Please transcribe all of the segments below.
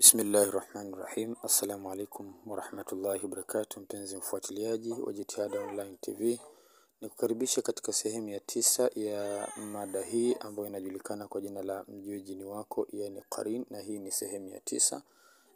Bismillahi rahmani rahim. Assalamu alaikum warahmatullahi wabarakatu. Mpenzi mfuatiliaji wa Jitihada Online TV, nikukaribisha katika sehemu ya tisa ya mada hii ambayo inajulikana kwa jina la mjue jini wako, yani qarin, na hii ni sehemu ya tisa.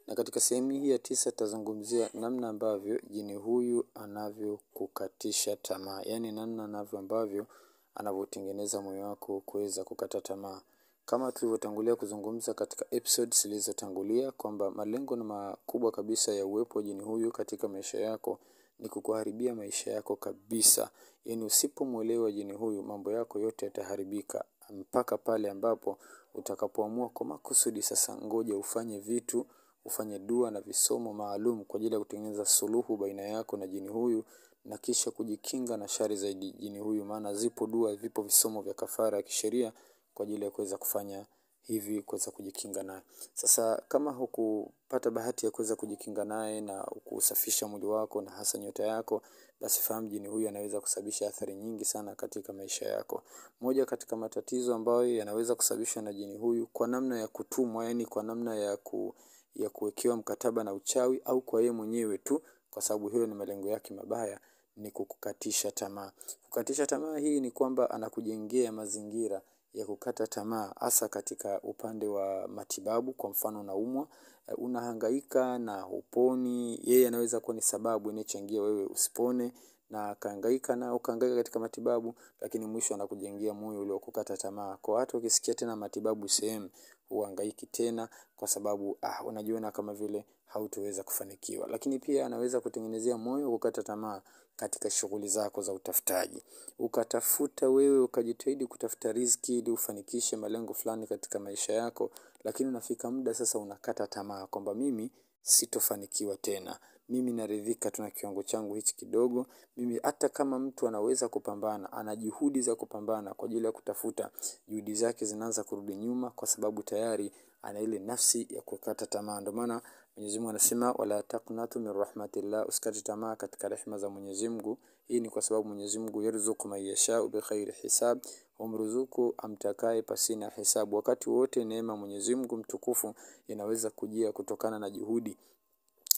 Na katika sehemu hii ya tisa tutazungumzia namna ambavyo jini huyu anavyokukatisha tamaa, yani namna anavyo ambavyo anavyotengeneza moyo wako kuweza kukata tamaa. Kama tulivyotangulia kuzungumza katika episode zilizotangulia kwamba malengo na makubwa kabisa ya uwepo wa jini huyu katika maisha yako ni kukuharibia maisha yako kabisa. yani usipomwelewa jini huyu mambo yako yote yataharibika mpaka pale ambapo utakapoamua kwa makusudi sasa, ngoja ufanye vitu, ufanye dua na visomo maalum kwa ajili ya kutengeneza suluhu baina yako na jini huyu na kisha kujikinga na shari zaidi jini huyu, maana zipo dua, vipo visomo vya kafara ya kisheria kwa ajili ya kuweza kufanya hivi kuweza kujikinga naye. Sasa kama hukupata bahati ya kuweza kujikinga naye na kusafisha mwili wako na hasa nyota yako, basi fahamu jini huyu anaweza kusababisha athari nyingi sana katika maisha yako. Moja katika matatizo ambayo yanaweza kusababishwa na jini huyu kwa namna ya kutumwa, yani kwa namna ya ku ya kuwekewa mkataba na uchawi au kwa yeye mwenyewe tu, kwa sababu hiyo ni malengo yake mabaya, ni kukukatisha tamaa. Kukatisha tamaa hii ni kwamba anakujengea mazingira ya kukata tamaa hasa katika upande wa matibabu kwa mfano naumwa eh, unahangaika na huponi yeye anaweza kuwa ni sababu inayochangia wewe usipone na akahangaika na ukahangaika katika matibabu lakini mwisho anakujengia moyo ule wa kukata tamaa kwa watu ukisikia tena matibabu sehemu huhangaiki tena kwa sababu ah, unajiona kama vile hautoweza kufanikiwa. Lakini pia anaweza kutengenezea moyo kukata tamaa katika shughuli zako za utafutaji, ukatafuta wewe ukajitahidi kutafuta riziki ili ufanikishe malengo fulani katika maisha yako, lakini unafika muda sasa unakata tamaa kwamba mimi sitofanikiwa tena, mimi naridhika tu na kiwango changu hichi kidogo. Mimi hata kama mtu anaweza kupambana, ana juhudi za kupambana kwa ajili ya kutafuta, juhudi zake zinaanza kurudi nyuma, kwa sababu tayari ana ile nafsi ya kukata tamaa. Ndio maana Mwenyezi Mungu anasema wala taqnatu min rahmatillah, usikate tamaa katika rehema za Mwenyezi Mungu. Hii ni kwa sababu Mwenyezi Mungu yarzuku man yashau bighairi hisab, humruzuku amtakaye pasina hisabu. Wakati wote neema Mwenyezi Mungu mtukufu inaweza kujia kutokana na juhudi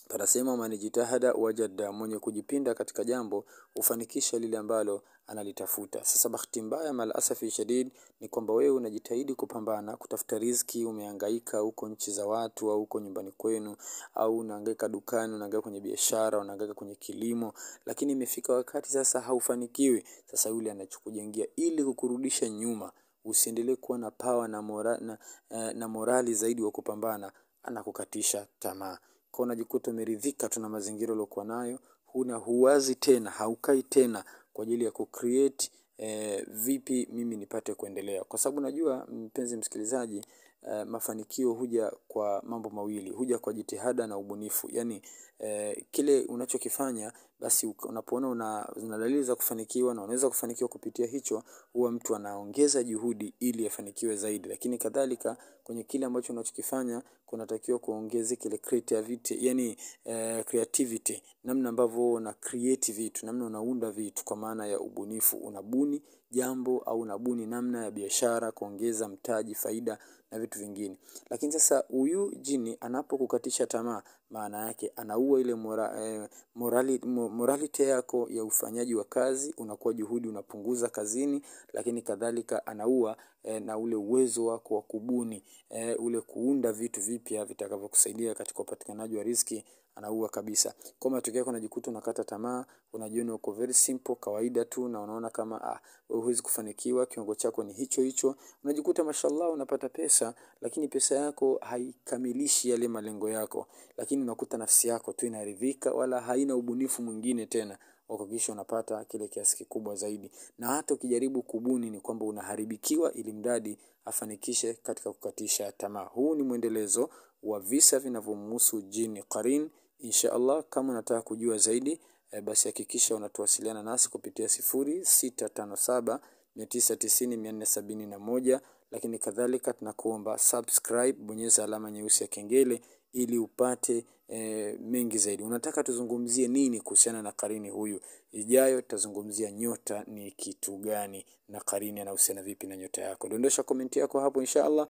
Panasema manijitahada jitahada wajada, mwenye kujipinda katika jambo hufanikisha lile ambalo analitafuta. Sasa bahati mbaya, malasafi shadid, ni kwamba wewe unajitahidi kupambana kutafuta riziki, umehangaika huko nchi za watu au huko nyumbani kwenu, au unahangaika dukani, unahangaika kwenye biashara, unahangaika kwenye kilimo, lakini imefika wakati sasa haufanikiwi. Sasa yule anachokujengea ili kukurudisha nyuma, usiendelee kuwa na pawa na, mora, na, eh, na morali zaidi wa kupambana, anakukatisha tamaa. Kwa unajikuta umeridhika tu na mazingira uliokuwa nayo, huna huwazi tena, haukai tena kwa ajili ya kucreate eh, vipi mimi nipate kuendelea. Kwa sababu najua mpenzi msikilizaji eh, mafanikio huja kwa mambo mawili, huja kwa jitihada na ubunifu. Yani eh, kile unachokifanya basi, unapoona una, una dalili za kufanikiwa na unaweza kufanikiwa kupitia hicho, huwa mtu anaongeza juhudi ili afanikiwe zaidi. Lakini kadhalika kwenye kile ambacho unachokifanya kunatakiwa kuongeze kile creativity, yani eh, creativity, namna ambavyo una create vitu, namna unaunda vitu, kwa maana ya ubunifu, unabuni jambo au unabuni namna ya biashara, kuongeza mtaji, faida na vitu vingine. Lakini sasa huyu jini anapokukatisha tamaa maana yake anaua ile mora, eh, morali, morality yako ya ufanyaji wa kazi, unakuwa juhudi unapunguza kazini, lakini kadhalika anaua eh, na ule uwezo wako wa kubuni eh, ule kuunda vitu vipya vitakavyokusaidia katika upatikanaji wa riziki anaua kabisa. Kwa matokeo yako unajikuta unakata tamaa, unajiona uko very simple kawaida tu, na unaona kama ah, wewe huwezi kufanikiwa, kiwango chako ni hicho hicho. Unajikuta mashallah unapata pesa, lakini pesa yako haikamilishi yale malengo yako, lakini lakini unakuta nafsi yako tu inaridhika, wala haina ubunifu mwingine tena wa unapata kile kiasi kikubwa zaidi, na hata ukijaribu kubuni ni kwamba unaharibikiwa, ili mradi afanikishe katika kukatisha tamaa. Huu ni mwendelezo wa visa vinavyomhusu jini karin Insha Allah, kama unataka kujua zaidi e, basi hakikisha unatuwasiliana nasi kupitia sifuri sita tano saba 990,471 lakini kadhalika tunakuomba subscribe, bonyeza alama nyeusi ya kengele ili upate e, mengi zaidi. Unataka tuzungumzie nini kuhusiana na Karini huyu ijayo? Tutazungumzia nyota ni kitu gani, na Karini anahusiana vipi na nyota yako. Dondosha komenti yako hapo, inshallah.